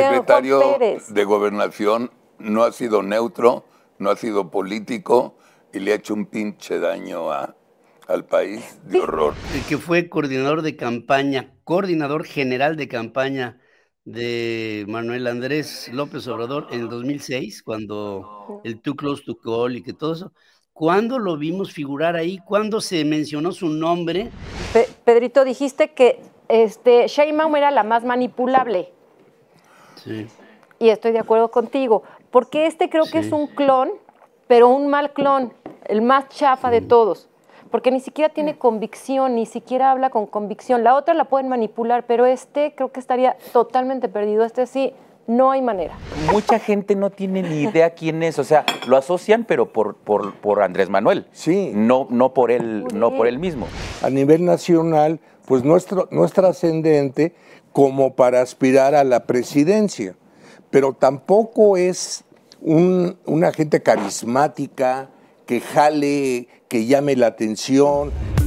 secretario de Gobernación no ha sido neutro, no ha sido político y le ha hecho un pinche daño al país de horror. El que fue coordinador de campaña, coordinador general de campaña de Manuel Andrés López Obrador en el 2006, cuando el Too Close to Call y que todo eso. ¿Cuándo lo vimos figurar ahí? ¿Cuándo se mencionó su nombre? Pedrito, dijiste que este, Sheinbaum era la más manipulable. Y estoy de acuerdo contigo, porque este creo que es un clon, pero un mal clon, el más chafa de mm. todos, porque ni siquiera tiene convicción, ni siquiera habla con convicción. La otra la pueden manipular, pero este creo que estaría totalmente perdido. Este sí, no hay manera. Mucha gente no tiene ni idea quién es, o sea, lo asocian, pero por, por, por Andrés Manuel. Sí. No, no por él, no por él mismo a nivel nacional, pues nuestro, no es trascendente como para aspirar a la presidencia, pero tampoco es una gente carismática que jale, que llame la atención.